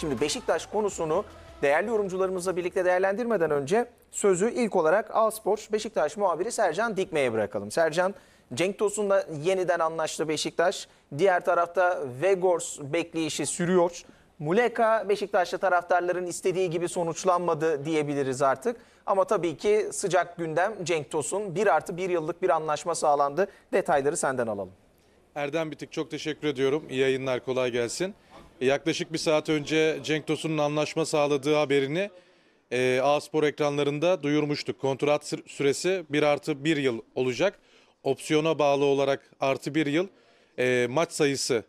Şimdi Beşiktaş konusunu değerli yorumcularımızla birlikte değerlendirmeden önce sözü ilk olarak Alspor Beşiktaş muhabiri Sercan Dikme'ye bırakalım. Sercan Cenk Tosun'la yeniden anlaştı Beşiktaş. Diğer tarafta Vegors bekleyişi sürüyor. Muleka Beşiktaşlı taraftarların istediği gibi sonuçlanmadı diyebiliriz artık. Ama tabii ki sıcak gündem Cenk Tosun 1 artı 1 yıllık bir anlaşma sağlandı. Detayları senden alalım. Erdem Bitik çok teşekkür ediyorum. İyi yayınlar kolay gelsin. Yaklaşık bir saat önce Cenk Tosun'un anlaşma sağladığı haberini e, A-Spor ekranlarında duyurmuştuk. Kontrat süresi 1 artı 1 yıl olacak. Opsiyona bağlı olarak artı 1 yıl e, maç sayısı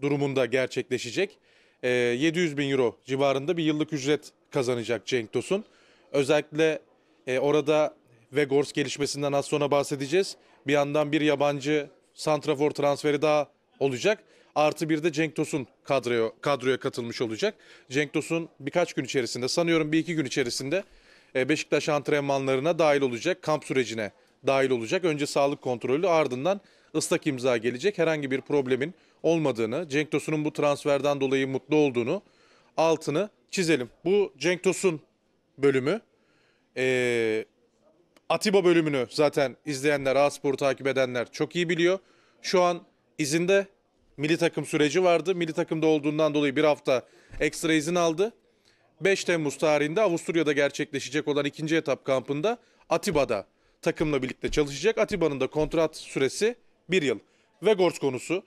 durumunda gerçekleşecek. E, 700 bin euro civarında bir yıllık ücret kazanacak Cenk Tosun. Özellikle e, orada Vegors gelişmesinden az sonra bahsedeceğiz. Bir yandan bir yabancı santrafor transferi daha olacak. Artı bir de Cenk Tosun kadroya, kadroya katılmış olacak. Cenk Tosun birkaç gün içerisinde sanıyorum bir iki gün içerisinde e, Beşiktaş antrenmanlarına dahil olacak. Kamp sürecine dahil olacak. Önce sağlık kontrolü ardından ıslak imza gelecek. Herhangi bir problemin olmadığını, Cenk Tosun'un bu transferden dolayı mutlu olduğunu altını çizelim. Bu Cenk Tosun bölümü. Ee, Atiba bölümünü zaten izleyenler, A takip edenler çok iyi biliyor. Şu an izinde milli takım süreci vardı. Milli takımda olduğundan dolayı bir hafta ekstra izin aldı. 5 Temmuz tarihinde Avusturya'da gerçekleşecek olan ikinci etap kampında Atiba'da takımla birlikte çalışacak. Atiba'nın da kontrat süresi bir yıl. Vegors konusu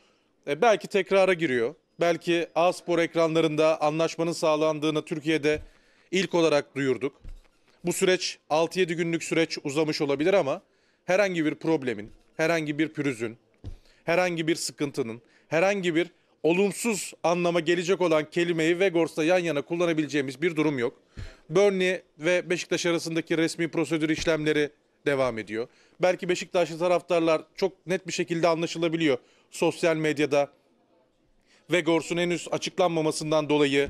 e, belki tekrara giriyor. Belki A-Spor ekranlarında anlaşmanın sağlandığını Türkiye'de ilk olarak duyurduk. Bu süreç 6-7 günlük süreç uzamış olabilir ama herhangi bir problemin, herhangi bir pürüzün, herhangi bir sıkıntının, herhangi bir olumsuz anlama gelecek olan kelimeyi Weghorst'la yan yana kullanabileceğimiz bir durum yok. Burnley ve Beşiktaş arasındaki resmi prosedür işlemleri devam ediyor. Belki Beşiktaşlı taraftarlar çok net bir şekilde anlaşılabiliyor sosyal medyada. Weghorst'un henüz açıklanmamasından dolayı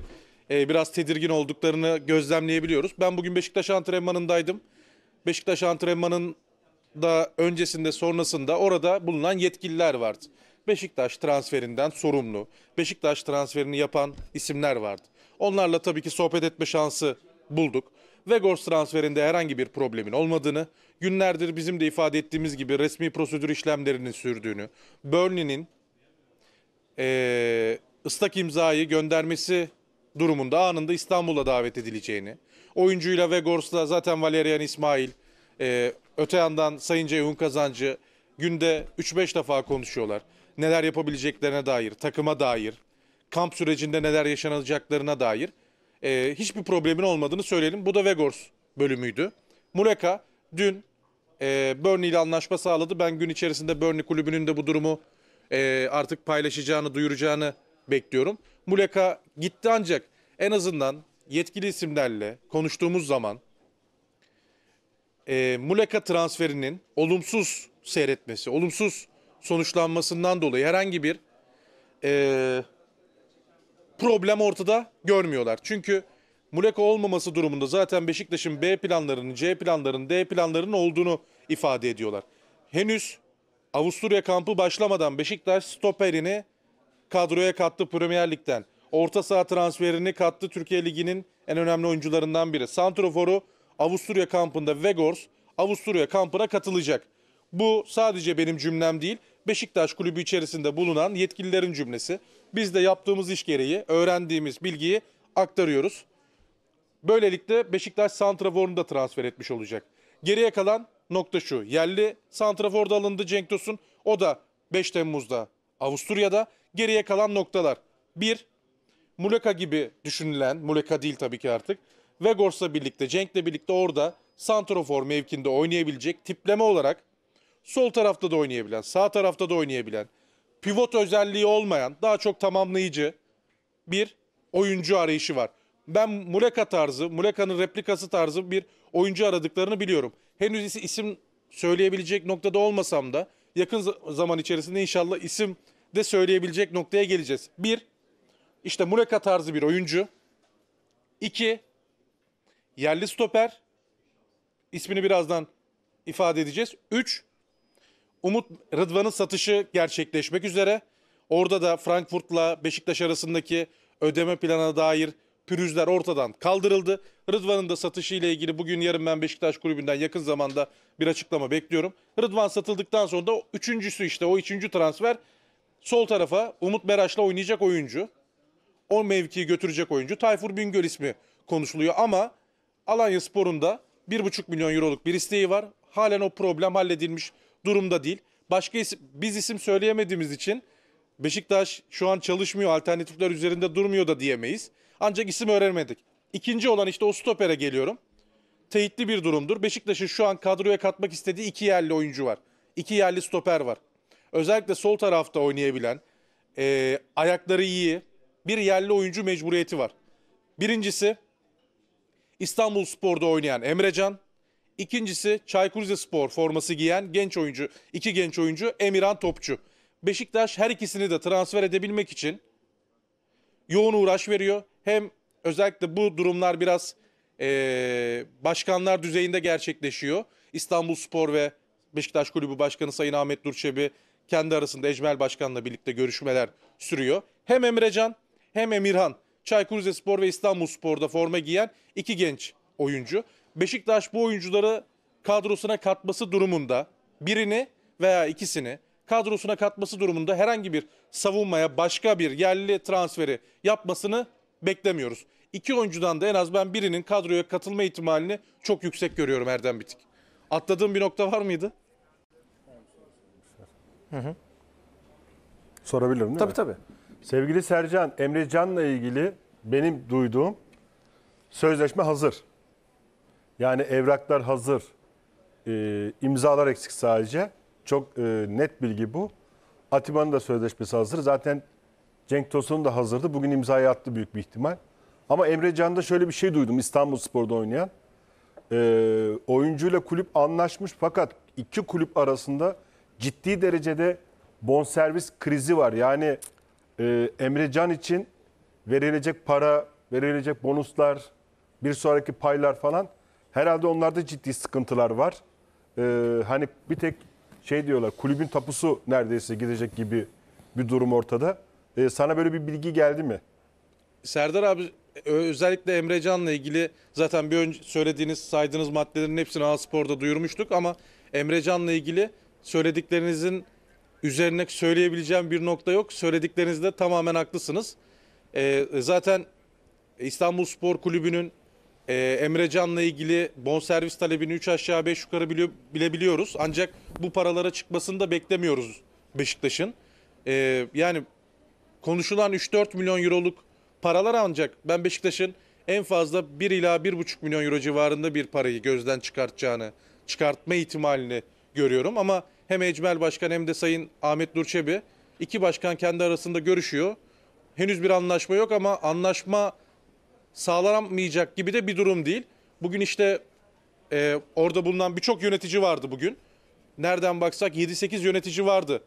e, biraz tedirgin olduklarını gözlemleyebiliyoruz. Ben bugün Beşiktaş antrenmanındaydım. Beşiktaş antrenmanın da öncesinde sonrasında orada bulunan yetkililer vardı. Beşiktaş transferinden sorumlu, Beşiktaş transferini yapan isimler vardı. Onlarla tabii ki sohbet etme şansı bulduk. Vegors transferinde herhangi bir problemin olmadığını, günlerdir bizim de ifade ettiğimiz gibi resmi prosedür işlemlerinin sürdüğünü, Burnley'nin ee, ıslak imzayı göndermesi durumunda anında İstanbul'a davet edileceğini, oyuncuyla Vegors'la zaten Valerian İsmail, e, öte yandan Sayın Ceyhun Kazancı günde 3-5 defa konuşuyorlar neler yapabileceklerine dair, takıma dair, kamp sürecinde neler yaşanacaklarına dair e, hiçbir problemin olmadığını söyleyelim. Bu da Vegors bölümüydü. Muleka dün e, Burnley ile anlaşma sağladı. Ben gün içerisinde Burnley kulübünün de bu durumu e, artık paylaşacağını, duyuracağını bekliyorum. Muleka gitti ancak en azından yetkili isimlerle konuştuğumuz zaman e, Muleka transferinin olumsuz seyretmesi, olumsuz sonuçlanmasından dolayı herhangi bir e, problem ortada görmüyorlar. Çünkü Muleka olmaması durumunda zaten Beşiktaş'ın B planlarının, C planlarının, D planlarının olduğunu ifade ediyorlar. Henüz Avusturya kampı başlamadan Beşiktaş stoperini kadroya kattı Premier Lig'den. Orta saha transferini kattı Türkiye Ligi'nin en önemli oyuncularından biri. Santrofor'u Avusturya kampında Vegors Avusturya kampına katılacak. Bu sadece benim cümlem değil, Beşiktaş kulübü içerisinde bulunan yetkililerin cümlesi. Biz de yaptığımız iş gereği öğrendiğimiz bilgiyi aktarıyoruz. Böylelikle Beşiktaş santraforunu da transfer etmiş olacak. Geriye kalan nokta şu. Yerli santrafor da alındı Cenk Tosun. O da 5 Temmuz'da Avusturya'da. Geriye kalan noktalar. 1. Muleka gibi düşünülen, Muleka değil tabii ki artık. Vegors'la birlikte, Cenk'le birlikte orada santrafor mevkinde oynayabilecek tipleme olarak sol tarafta da oynayabilen, sağ tarafta da oynayabilen, pivot özelliği olmayan, daha çok tamamlayıcı bir oyuncu arayışı var. Ben Muleka tarzı, Muleka'nın replikası tarzı bir oyuncu aradıklarını biliyorum. Henüz ise isim söyleyebilecek noktada olmasam da yakın zaman içerisinde inşallah isim de söyleyebilecek noktaya geleceğiz. Bir, işte Muleka tarzı bir oyuncu. İki, yerli stoper. İsmini birazdan ifade edeceğiz. Üç, Umut Rıdvan'ın satışı gerçekleşmek üzere. Orada da Frankfurt'la Beşiktaş arasındaki ödeme plana dair pürüzler ortadan kaldırıldı. Rıdvan'ın da satışı ile ilgili bugün yarın ben Beşiktaş kulübünden yakın zamanda bir açıklama bekliyorum. Rıdvan satıldıktan sonra da üçüncüsü işte o üçüncü transfer sol tarafa Umut Meraş'la oynayacak oyuncu. O mevkiyi götürecek oyuncu. Tayfur Bingöl ismi konuşuluyor ama Alanya Spor'un da 1,5 milyon euroluk bir isteği var. Halen o problem halledilmiş durumda değil. Başka isim, biz isim söyleyemediğimiz için Beşiktaş şu an çalışmıyor, alternatifler üzerinde durmuyor da diyemeyiz. Ancak isim öğrenmedik. İkinci olan işte o stopere geliyorum. Teyitli bir durumdur. Beşiktaş'ın şu an kadroya katmak istediği iki yerli oyuncu var. İki yerli stoper var. Özellikle sol tarafta oynayabilen, e, ayakları iyi bir yerli oyuncu mecburiyeti var. Birincisi İstanbul Spor'da oynayan Emrecan. İkincisi Çaykur Rizespor forması giyen genç oyuncu, iki genç oyuncu Emirhan Topçu. Beşiktaş her ikisini de transfer edebilmek için yoğun uğraş veriyor. Hem özellikle bu durumlar biraz e, başkanlar düzeyinde gerçekleşiyor. İstanbul Spor ve Beşiktaş Kulübü Başkanı Sayın Ahmet Durçebi kendi arasında Ecmel Başkan'la birlikte görüşmeler sürüyor. Hem Emrecan hem Emirhan Çaykur Rizespor ve İstanbul Spor'da forma giyen iki genç oyuncu. Beşiktaş bu oyuncuları kadrosuna katması durumunda birini veya ikisini kadrosuna katması durumunda herhangi bir savunmaya başka bir yerli transferi yapmasını beklemiyoruz. İki oyuncudan da en az ben birinin kadroya katılma ihtimalini çok yüksek görüyorum Erdem Bitik. Atladığım bir nokta var mıydı? Hı hı. Sorabilirim değil tabii, mi? Tabii tabii. Sevgili Sercan, Emre Can'la ilgili benim duyduğum sözleşme hazır. Yani evraklar hazır. E, imzalar eksik sadece. Çok e, net bilgi bu. Atiba'nın da sözleşmesi hazır. Zaten Cenk Tosun'un da hazırdı. Bugün imzayı attı büyük bir ihtimal. Ama Emre Can'da şöyle bir şey duydum İstanbul Spor'da oynayan. E, oyuncuyla kulüp anlaşmış fakat iki kulüp arasında ciddi derecede bonservis krizi var. Yani e, Emre Can için verilecek para, verilecek bonuslar, bir sonraki paylar falan Herhalde onlarda ciddi sıkıntılar var. Ee, hani bir tek şey diyorlar kulübün tapusu neredeyse gidecek gibi bir durum ortada. Ee, sana böyle bir bilgi geldi mi? Serdar abi e, özellikle Emre Can'la ilgili zaten bir önce söylediğiniz saydığınız maddelerin hepsini A Spor'da duyurmuştuk ama Emre Can'la ilgili söylediklerinizin üzerine söyleyebileceğim bir nokta yok. Söylediklerinizde tamamen haklısınız. Ee, zaten İstanbul Spor Kulübü'nün ee, Emre Can'la ilgili bonservis talebini 3 aşağı 5 yukarı biliyor, bilebiliyoruz. Ancak bu paralara çıkmasını da beklemiyoruz Beşiktaş'ın. Ee, yani konuşulan 3-4 milyon euroluk paralar ancak ben Beşiktaş'ın en fazla 1 ila 1,5 milyon euro civarında bir parayı gözden çıkartacağını, çıkartma ihtimalini görüyorum. Ama hem Ecmel Başkan hem de Sayın Ahmet Nurçebi iki başkan kendi arasında görüşüyor. Henüz bir anlaşma yok ama anlaşma sağlanamayacak gibi de bir durum değil. Bugün işte e, orada bulunan birçok yönetici vardı bugün. Nereden baksak 7-8 yönetici vardı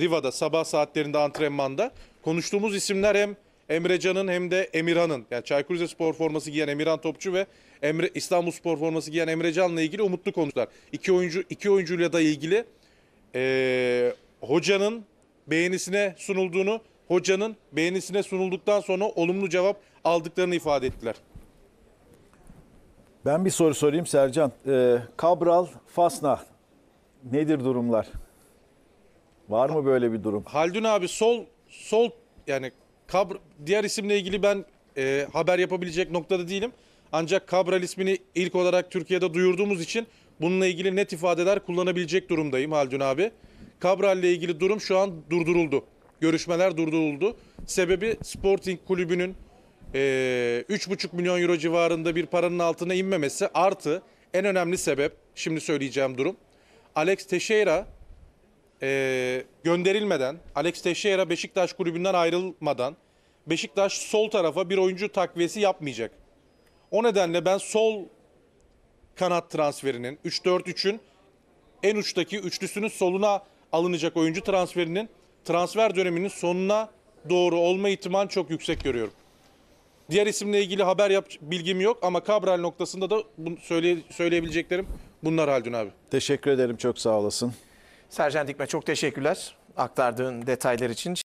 Riva'da sabah saatlerinde antrenmanda. Konuştuğumuz isimler hem Emrecan'ın hem de Emirhan'ın yani Çaykur Rizespor forması giyen Emirhan Topçu ve Emre İstanbul Spor forması giyen Emrecan'la ilgili umutlu konuştular. İki oyuncu iki oyuncuyla da ilgili e, hocanın beğenisine sunulduğunu hocanın beğenisine sunulduktan sonra olumlu cevap aldıklarını ifade ettiler. Ben bir soru sorayım Sercan. Ee, Kabral, Fasna nedir durumlar? Var mı böyle bir durum? Haldun abi sol sol yani Kabr diğer isimle ilgili ben e, haber yapabilecek noktada değilim. Ancak Kabral ismini ilk olarak Türkiye'de duyurduğumuz için bununla ilgili net ifadeler kullanabilecek durumdayım Haldun abi. Kabral ile ilgili durum şu an durduruldu görüşmeler durduruldu. Sebebi Sporting Kulübü'nün e, 3,5 milyon euro civarında bir paranın altına inmemesi artı en önemli sebep şimdi söyleyeceğim durum. Alex Teixeira e, gönderilmeden, Alex Teixeira Beşiktaş kulübünden ayrılmadan Beşiktaş sol tarafa bir oyuncu takviyesi yapmayacak. O nedenle ben sol kanat transferinin 3-4-3'ün en uçtaki üçlüsünün soluna alınacak oyuncu transferinin transfer döneminin sonuna doğru olma ihtimali çok yüksek görüyorum. Diğer isimle ilgili haber yap bilgim yok ama Cabral noktasında da bunu söyle söyleyebileceklerim bunlar Haldun abi. Teşekkür ederim çok sağ olasın. Sercan Dikme çok teşekkürler aktardığın detaylar için.